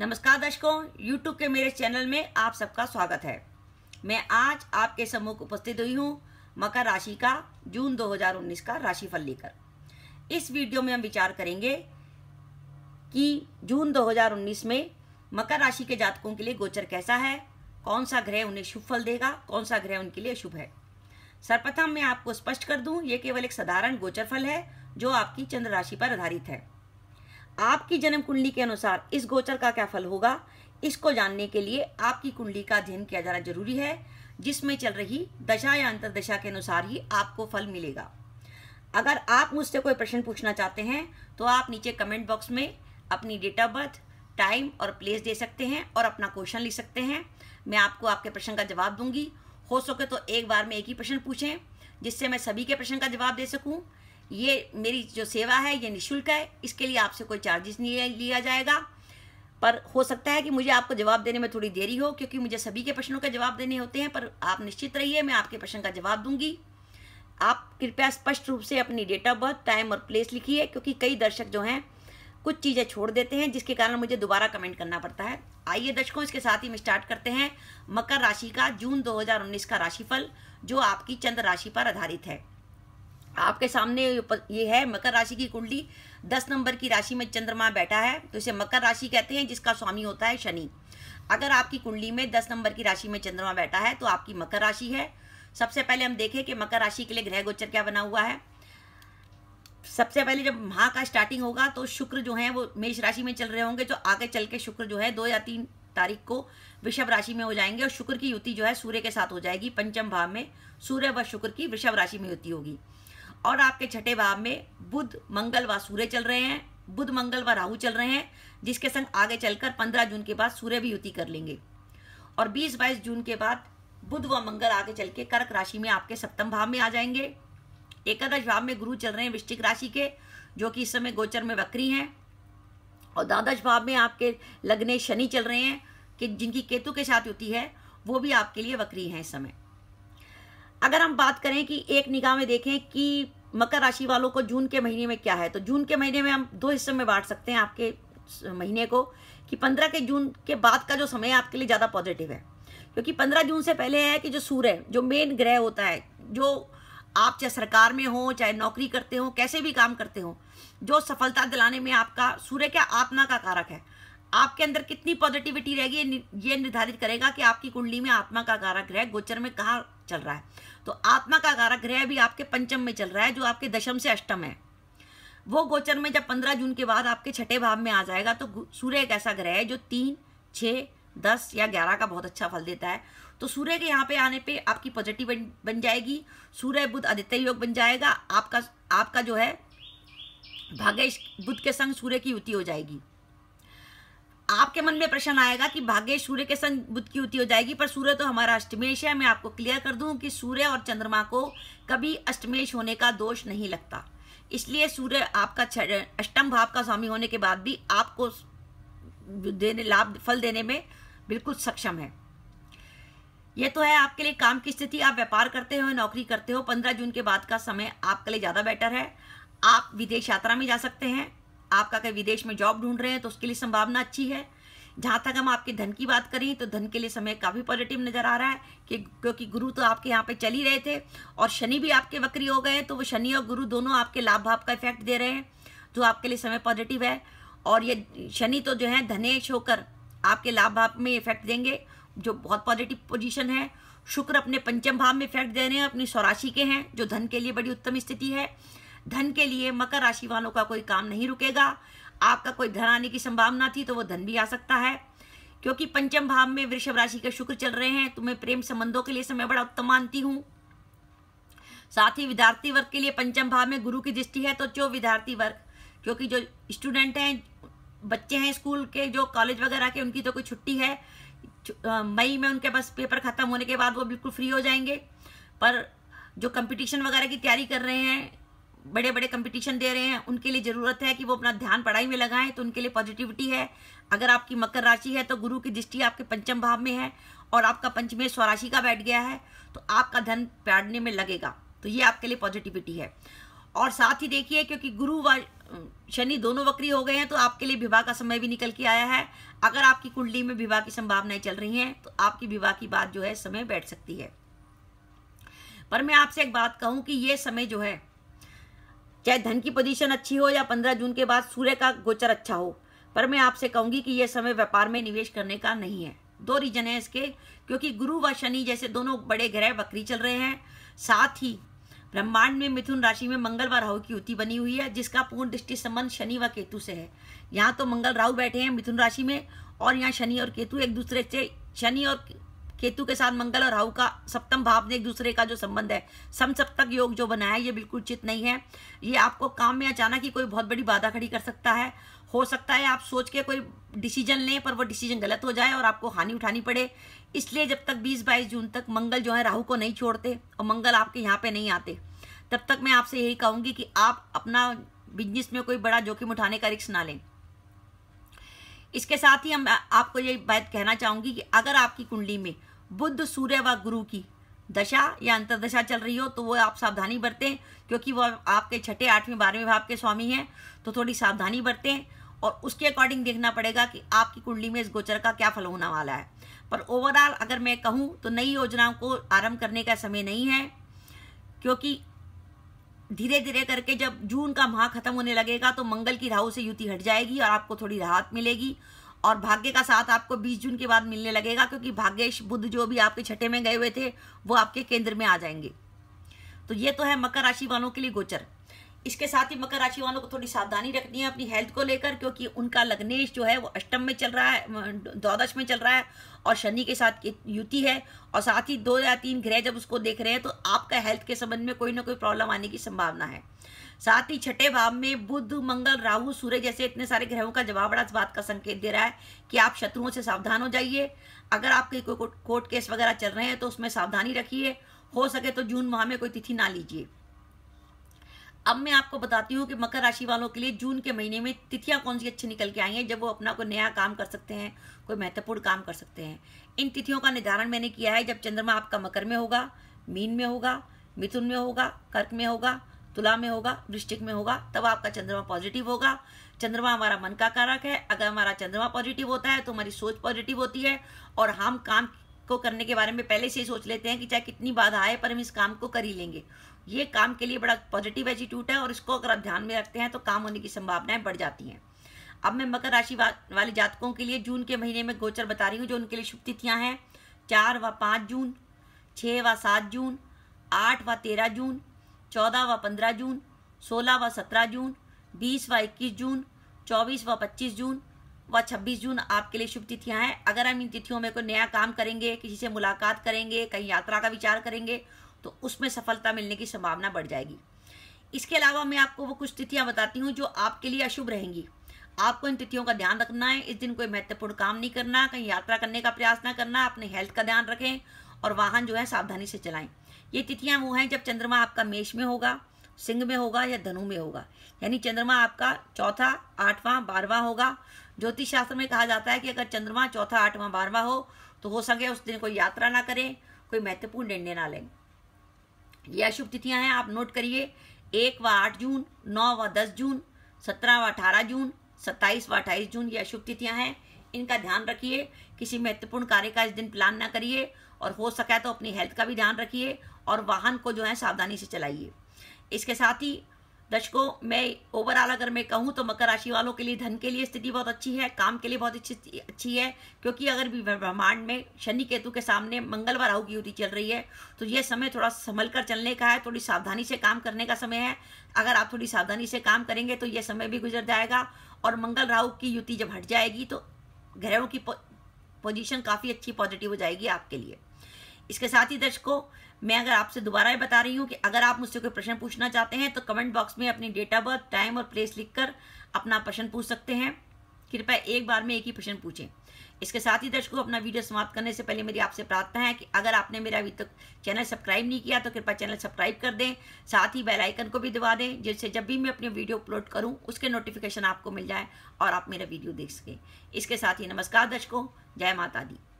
नमस्कार दर्शकों YouTube के मेरे चैनल में आप सबका स्वागत है मैं आज आपके सम्मुख उपस्थित हुई हूँ मकर राशि का जून 2019 का राशिफल लेकर इस वीडियो में हम विचार करेंगे कि जून 2019 में मकर राशि के जातकों के लिए गोचर कैसा है कौन सा ग्रह उन्हें शुभ फल देगा कौन सा ग्रह उनके लिए शुभ है सर्वप्रथम मैं आपको स्पष्ट कर दू ये केवल एक साधारण गोचर फल है जो आपकी चंद्र राशि पर आधारित है आपकी जन्म कुंडली के अनुसार इस गोचर का क्या फल होगा इसको जानने के लिए आपकी कुंडली का अध्ययन किया जाना जरूरी है जिसमें चल रही दशा या अंतरदशा के अनुसार ही आपको फल मिलेगा अगर आप मुझसे कोई प्रश्न पूछना चाहते हैं तो आप नीचे कमेंट बॉक्स में अपनी डेट ऑफ बर्थ टाइम और प्लेस दे सकते हैं और अपना क्वेश्चन लिख सकते हैं मैं आपको आपके प्रश्न का जवाब दूंगी हो सके तो एक बार में एक ही प्रश्न पूछें जिससे मैं सभी के प्रश्न का जवाब दे सकूं ये मेरी जो सेवा है ये निःशुल्क है इसके लिए आपसे कोई चार्जेस नहीं लिया जाएगा पर हो सकता है कि मुझे आपको जवाब देने में थोड़ी देरी हो क्योंकि मुझे सभी के प्रश्नों के जवाब देने होते हैं पर आप निश्चित रहिए मैं आपके प्रश्न का जवाब दूंगी आप कृपया स्पष्ट रूप से अपनी डेट ऑफ बर्थ टाइम और प्लेस लिखिए क्योंकि कई दर्शक जो हैं कुछ चीज़ें छोड़ देते हैं जिसके कारण मुझे दोबारा कमेंट करना पड़ता है आइए दर्शकों इसके साथ ही हम स्टार्ट करते हैं मकर राशि का जून 2019 का राशिफल जो आपकी चंद्र राशि पर आधारित है आपके सामने ये है मकर राशि की कुंडली दस नंबर की राशि में चंद्रमा बैठा है तो इसे मकर राशि कहते हैं जिसका स्वामी होता है शनि अगर आपकी कुंडली में दस नंबर की राशि में चंद्रमा बैठा है तो आपकी मकर राशि है सबसे पहले हम देखें कि मकर राशि के लिए ग्रह गोचर क्या बना हुआ है सबसे पहले जब माह का स्टार्टिंग होगा तो शुक्र जो है वो मेष राशि में चल रहे होंगे तो आगे चल के शुक्र जो है दो या तीन तारीख को वृषभ राशि में हो जाएंगे और शुक्र की युति जो है सूर्य के साथ हो जाएगी पंचम भाव में सूर्य व शुक्र की वृषभ राशि में युति होगी और आपके छठे भाव में बुध मंगल व सूर्य चल रहे हैं बुध मंगल व राहु चल रहे हैं जिसके संग आगे चलकर 15 जून के बाद सूर्य भी युति कर लेंगे और 20-22 जून के बाद बुध व मंगल आगे चल के कर्क राशि में आपके सप्तम भाव में आ जाएंगे एकादश भाव में गुरु चल रहे हैं वृश्चिक राशि के जो कि इस समय गोचर में वक्री हैं और द्वादश भाव में आपके लगने शनि चल रहे हैं कि जिनकी केतु के साथ युति है वो भी आपके लिए वक्री हैं इस समय अगर हम बात करें कि एक निगाह में देखें कि मकर राशि वालों को जून के महीने में क्या है तो जून के महीने में हम दो हिस्से में बांट सकते हैं आपके महीने को कि पंद्रह के जून के बाद का जो समय आपके लिए ज़्यादा पॉजिटिव है क्योंकि पंद्रह जून से पहले है कि जो सूर्य जो मेन ग्रह होता है जो आप चाहे सरकार में हो चाहे नौकरी करते हो कैसे भी काम करते हो जो सफलता दिलाने में आपका सूर्य क्या आत्मा का कारक है आपके अंदर कितनी पॉजिटिविटी रहेगी ये निर्धारित करेगा कि आपकी कुंडली में आत्मा का कारक ग्रह गोचर में कहाँ चल रहा है तो आत्मा का कारक ग्रह भी आपके पंचम में चल रहा है जो आपके दशम से अष्टम है वो गोचर में जब पंद्रह जून के बाद आपके छठे भाव में आ जाएगा तो सूर्य एक ऐसा ग्रह है जो तीन छः दस या ग्यारह का बहुत अच्छा फल देता है तो सूर्य के यहाँ पे आने पे आपकी पॉजिटिव बन जाएगी सूर्य बुद्ध आदित्य योग बन जाएगा आपका आपका जो है भाग्य बुद्ध के संग सूर्य की युति हो जाएगी आपके मन में प्रश्न आएगा कि भाग्य सूर्य के संग बुद्ध की युति हो जाएगी पर सूर्य तो हमारा अष्टमेश है मैं आपको क्लियर कर दूं कि सूर्य और चंद्रमा को कभी अष्टमेश होने का दोष नहीं लगता इसलिए सूर्य आपका अष्टम भाव का स्वामी होने के बाद भी आपको देने लाभ फल देने में बिल्कुल सक्षम है यह तो है आपके लिए काम की स्थिति आप व्यापार करते हो नौकरी करते हो पंद्रह जून के बाद का समय आपके लिए ज़्यादा बेटर है आप विदेश यात्रा में जा सकते हैं आपका अगर विदेश में जॉब ढूंढ रहे हैं तो उसके लिए संभावना अच्छी है जहाँ तक हम आपके धन की बात करें तो धन के लिए समय काफ़ी पॉजिटिव नज़र आ रहा है कि क्योंकि गुरु तो आपके यहाँ पे चल ही रहे थे और शनि भी आपके वक्री हो गए तो वो शनि और गुरु दोनों आपके लाभ भाव का इफेक्ट दे रहे हैं जो आपके लिए समय पॉजिटिव है और ये शनि तो जो है धनेश होकर आपके लाभ भाव में इफेक्ट देंगे जो बहुत पॉजिटिव पोजिशन है शुक्र अपने पंचम भाव में इफेक्ट दे रहे हैं अपनी स्वराशि के हैं जो धन के लिए बड़ी उत्तम स्थिति है धन के लिए मकर राशि वालों का कोई काम नहीं रुकेगा आपका कोई धन आने की संभावना थी तो वो धन भी आ सकता है क्योंकि पंचम भाव में वृषभ राशि के शुक्र चल रहे हैं तुम्हें तो प्रेम संबंधों के लिए समय बड़ा उत्तम मानती हूँ साथ ही विद्यार्थी वर्ग के लिए पंचम भाव में गुरु की दृष्टि है तो जो विद्यार्थी वर्ग क्योंकि जो स्टूडेंट हैं बच्चे हैं स्कूल के जो कॉलेज वगैरह के उनकी तो कोई छुट्टी है मई में उनके पास पेपर खत्म होने के बाद वो बिल्कुल फ्री हो जाएंगे पर जो कंपटीशन वगैरह की तैयारी कर रहे हैं बड़े बड़े कंपटीशन दे रहे हैं उनके लिए ज़रूरत है कि वो अपना ध्यान पढ़ाई में लगाएं तो उनके लिए पॉजिटिविटी है अगर आपकी मकर राशि है तो गुरु की दृष्टि आपके पंचम भाव में है और आपका पंचमेश स्वराशि का बैठ गया है तो आपका धन प्याड़ने में लगेगा तो ये आपके लिए पॉजिटिविटी है और साथ ही देखिए क्योंकि गुरु व शनि दोनों वक्री हो गए हैं तो आपके लिए विवाह का समय भी निकल के आया है अगर आपकी कुंडली में विवाह की संभावनाएं चल रही हैं तो आपकी विवाह की बात जो है समय बैठ सकती है पर मैं आपसे एक बात कहूं कि ये समय जो है चाहे धन की पोजीशन अच्छी हो या पंद्रह जून के बाद सूर्य का गोचर अच्छा हो पर मैं आपसे कहूंगी कि यह समय व्यापार में निवेश करने का नहीं है दो रीजन है इसके क्योंकि गुरु व शनि जैसे दोनों बड़े ग्रह बकरी चल रहे हैं साथ ही ब्रह्मांड में मिथुन राशि में मंगल व राहु की युति बनी हुई है जिसका पूर्ण दृष्टि संबंध शनि व केतु से है यहाँ तो मंगल राहु बैठे हैं मिथुन राशि में और यहाँ शनि और केतु एक दूसरे से शनि और केतु के साथ मंगल और राहु का सप्तम भाव ने एक दूसरे का जो संबंध है सम सप्तक योग जो बनाया है ये बिल्कुल उचित नहीं है ये आपको काम में अचानक ही कोई बहुत बड़ी बाधा खड़ी कर सकता है हो सकता है आप सोच के कोई डिसीजन लें पर वो डिसीजन गलत हो जाए और आपको हानि उठानी पड़े इसलिए जब तक 20-22 जून तक मंगल जो है राहु को नहीं छोड़ते और मंगल आपके यहाँ पे नहीं आते तब तक मैं आपसे यही कहूँगी कि आप अपना बिजनेस में कोई बड़ा जोखिम उठाने का रिक्स ना लें इसके साथ ही हम आपको ये बात कहना चाहूँगी कि अगर आपकी कुंडली में बुद्ध सूर्य व गुरु की दशा या अंतरदशा चल रही हो तो वो आप सावधानी बरतें क्योंकि वो आपके छठे आठवें बारहवें भाव के स्वामी हैं तो थोड़ी सावधानी बरतें और उसके अकॉर्डिंग देखना पड़ेगा कि आपकी कुंडली में इस गोचर का क्या फल होने वाला है पर ओवरऑल अगर मैं कहूँ तो नई योजनाओं को आरंभ करने का समय नहीं है क्योंकि धीरे धीरे करके जब जून का माह खत्म होने लगेगा तो मंगल की राहु से युति हट जाएगी और आपको थोड़ी राहत मिलेगी और भाग्य का साथ आपको 20 जून के बाद मिलने लगेगा क्योंकि भाग्यश बुद्ध जो भी आपके छठे में गए हुए थे वो आपके केंद्र में आ जाएंगे तो ये तो है मकर राशि वालों के लिए गोचर इसके साथ ही मकर राशि वालों को थोड़ी सावधानी रखनी है अपनी हेल्थ को लेकर क्योंकि उनका लग्नेश जो है वो अष्टम में चल रहा है द्वादश में चल रहा है और शनि के साथ युति है और साथ ही दो या तीन ग्रह जब उसको देख रहे हैं तो आपका हेल्थ के संबंध में कोई ना कोई प्रॉब्लम आने की संभावना है साथ ही छठे भाव में बुध मंगल राहु सूर्य जैसे इतने सारे ग्रहों का जवाब बड़ा बात का संकेत दे रहा है कि आप शत्रुओं से सावधान हो जाइए अगर आपके कोई कोर्ट केस वगैरह चल रहे हैं तो उसमें सावधानी रखिए हो सके तो जून माह में कोई तिथि ना लीजिए अब मैं आपको बताती हूँ कि मकर राशि वालों के लिए जून के महीने में तिथियां कौन सी अच्छी निकल के आई हैं जब वो अपना कोई नया काम कर सकते हैं कोई महत्वपूर्ण काम कर सकते हैं इन तिथियों का निर्धारण मैंने किया है जब चंद्रमा आपका मकर में होगा मीन में होगा मिथुन में होगा कर्क में होगा तुला में होगा वृश्चिक में होगा तब आपका चंद्रमा पॉजिटिव होगा चंद्रमा हमारा मन का कारक है अगर हमारा चंद्रमा पॉजिटिव होता है तो हमारी सोच पॉजिटिव होती है और हम काम को करने के बारे में पहले से ही सोच लेते हैं कि चाहे कितनी बाधा आए पर हम इस काम को कर ही लेंगे ये काम के लिए बड़ा पॉजिटिव एटीट्यूड है और इसको अगर आप ध्यान में रखते हैं तो काम होने की संभावनाएं बढ़ जाती हैं अब मैं मकर राशि वाले जातकों के लिए जून के महीने में गोचर बता रही हूँ जो उनके लिए शुभ तिथियाँ हैं चार व पाँच जून छः व सात जून आठ व तेरह जून चौदह व पंद्रह जून सोलह व सत्रह जून बीस व इक्कीस जून चौबीस व पच्चीस जून व छब्बीस जून आपके लिए शुभ तिथियाँ हैं अगर हम इन तिथियों में कोई नया काम करेंगे किसी से मुलाकात करेंगे कहीं यात्रा का विचार करेंगे तो उसमें सफलता मिलने की संभावना बढ़ जाएगी इसके अलावा मैं आपको वो कुछ तिथियां बताती हूँ जो आपके लिए अशुभ रहेंगी आपको इन तिथियों का ध्यान रखना है इस दिन कोई महत्वपूर्ण काम नहीं करना कहीं यात्रा करने का प्रयास ना करना अपने हेल्थ का ध्यान रखें और वाहन जो है सावधानी से चलाएं ये तिथियां वो हैं जब चंद्रमा आपका मेष में होगा सिंह में होगा या धनु में होगा यानी चंद्रमा आपका चौथा आठवां बारहवा होगा ज्योतिष शास्त्र में कहा जाता है कि अगर चंद्रमा चौथा आठवां बारहवा हो तो हो सके उस दिन कोई यात्रा ना करें कोई महत्वपूर्ण निर्णय ना लें ये अशुभ तिथियां हैं आप नोट करिए एक व आठ जून नौ व दस जून सत्रह व अठारह जून सत्ताईस व अट्ठाईस जून ये अशुभ तिथियां हैं इनका ध्यान रखिए किसी महत्वपूर्ण कार्य का इस दिन प्लान ना करिए और हो सका तो अपनी हेल्थ का भी ध्यान रखिए और वाहन को जो है सावधानी से चलाइए इसके साथ ही दर्शकों मैं ओवरऑल अगर मैं कहूँ तो मकर राशि वालों के लिए धन के लिए स्थिति बहुत अच्छी है काम के लिए बहुत अच्छी अच्छी है क्योंकि अगर ब्रह्मांड में शनि केतु के सामने मंगलवार राहु की युति चल रही है तो यह समय थोड़ा संभल कर चलने का है थोड़ी सावधानी से काम करने का समय है अगर आप थोड़ी सावधानी से काम करेंगे तो यह समय भी गुजर जाएगा और मंगल राहु की युति जब हट जाएगी तो ग्रहों की पोजीशन काफ़ी अच्छी पॉजिटिव हो जाएगी आपके लिए इसके साथ ही दर्शकों मैं अगर आपसे दोबारा ये बता रही हूँ कि अगर आप मुझसे कोई प्रश्न पूछना चाहते हैं तो कमेंट बॉक्स में अपनी डेट ऑफ बर्थ टाइम और प्लेस लिखकर अपना प्रश्न पूछ सकते हैं कृपया एक बार में एक ही प्रश्न पूछें इसके साथ ही दर्शकों अपना वीडियो समाप्त करने से पहले मेरी आपसे प्रार्थना है कि अगर आपने मेरा अभी तक चैनल सब्सक्राइब नहीं किया तो कृपया चैनल सब्सक्राइब कर दें साथ ही बेल आइकन को भी दबा दें जिससे जब भी मैं अपनी वीडियो अपलोड करूं उसके नोटिफिकेशन आपको मिल जाए और आप मेरा वीडियो देख सकें इसके साथ ही नमस्कार दर्शकों जय माता दी